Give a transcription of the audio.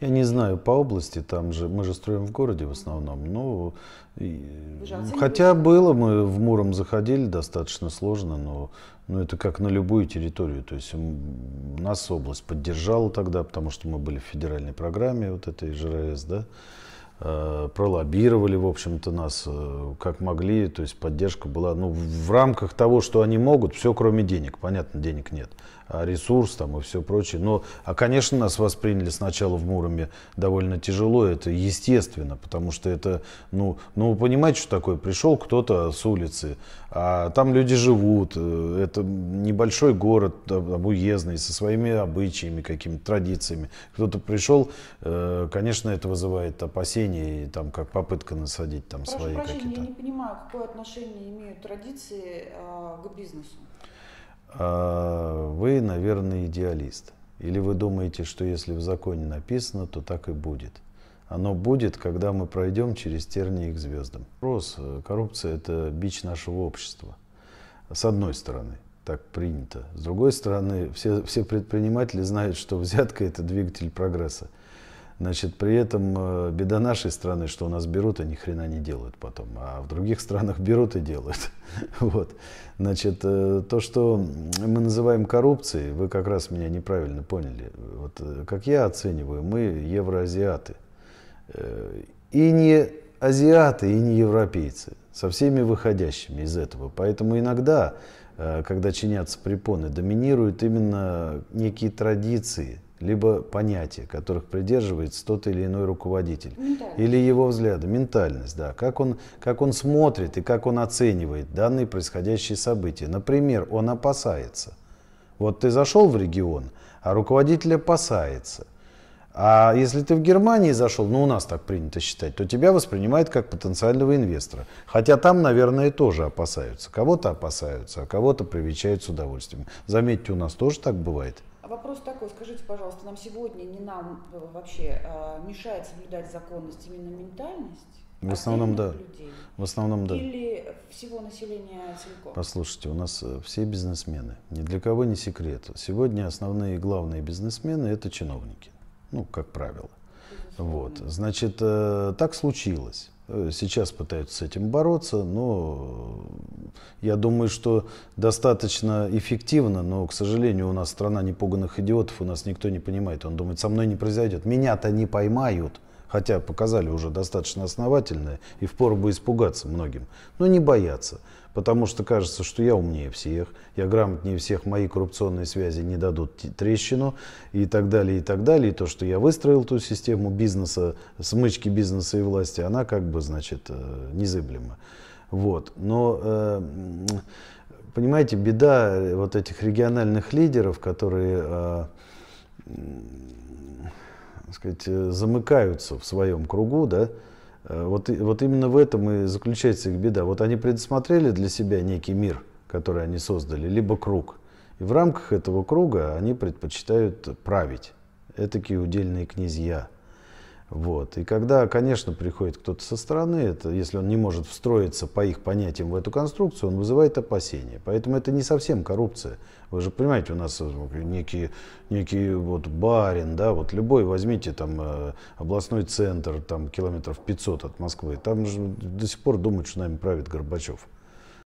Я не знаю, по области там же, мы же строим в городе в основном, но Жаль, хотя было, мы в Муром заходили, достаточно сложно, но, но это как на любую территорию, то есть нас область поддержала тогда, потому что мы были в федеральной программе вот этой ЖРС, да, Э, пролоббировали, в общем-то, нас э, как могли, то есть поддержка была, ну, в рамках того, что они могут, все кроме денег, понятно, денег нет, а ресурс там и все прочее, но, а, конечно, нас восприняли сначала в Муроме довольно тяжело, это естественно, потому что это, ну, ну, вы понимаете, что такое, пришел кто-то с улицы, а там люди живут, э, это небольшой город, обуездный, со своими обычаями, какими-то традициями, кто-то пришел, конечно, это вызывает опасения, наследие, там, как попытка насадить там Прошу свои прощения, какие-то. Я не понимаю, какое отношение имеют традиции э, к бизнесу. А, вы, наверное, идеалист. Или вы думаете, что если в законе написано, то так и будет. Оно будет, когда мы пройдем через тернии к звездам. Вопрос, э, коррупция – это бич нашего общества. С одной стороны, так принято. С другой стороны, все, все предприниматели знают, что взятка – это двигатель прогресса. Значит, при этом э, беда нашей страны, что у нас берут и ни хрена не делают потом, а в других странах берут и делают. Вот. Значит, э, то, что мы называем коррупцией, вы как раз меня неправильно поняли. Вот, э, как я оцениваю, мы евроазиаты. И не азиаты, и не европейцы, со всеми выходящими из этого. Поэтому иногда, когда чинятся препоны, доминируют именно некие традиции – либо понятия, которых придерживается тот или иной руководитель. Или его взгляды, ментальность, да, как он, как он смотрит и как он оценивает данные происходящие события. Например, он опасается. Вот ты зашел в регион, а руководитель опасается. А если ты в Германии зашел, ну у нас так принято считать, то тебя воспринимают как потенциального инвестора. Хотя там, наверное, тоже опасаются. Кого-то опасаются, а кого-то привечают с удовольствием. Заметьте, у нас тоже так бывает. А вопрос такой, скажите, пожалуйста, нам сегодня не нам э, вообще а, мешает соблюдать законность именно ментальность? В основном, да. Людей? В основном, да. Или всего населения целиком? Послушайте, у нас э, все бизнесмены. Ни для кого не секрет. Сегодня основные и главные бизнесмены – это чиновники. Ну, как правило. Вот. Значит, э, так случилось. Сейчас пытаются с этим бороться, но я думаю, что достаточно эффективно, но, к сожалению, у нас страна непуганных идиотов, у нас никто не понимает. Он думает, со мной не произойдет. Меня-то не поймают, хотя показали уже достаточно основательное, и впору бы испугаться многим, но не бояться. Потому что кажется, что я умнее всех, я грамотнее всех, мои коррупционные связи не дадут трещину и так далее, и так далее. И то, что я выстроил ту систему бизнеса, смычки бизнеса и власти, она как бы, значит, э, незыблема. Вот. Но э, понимаете, беда э, вот этих региональных лидеров, которые э, сказать, замыкаются в своем кругу, да, вот, вот именно в этом и заключается их беда. Вот они предусмотрели для себя некий мир, который они создали, либо круг. И в рамках этого круга они предпочитают править. Этакие удельные князья – вот. И когда, конечно, приходит кто-то со стороны, это, если он не может встроиться по их понятиям в эту конструкцию, он вызывает опасения. Поэтому это не совсем коррупция. Вы же понимаете, у нас э, некий, некий вот барин, да, вот любой, возьмите там э, областной центр, там километров 500 от Москвы, там же до сих пор думают, что нами правит Горбачев.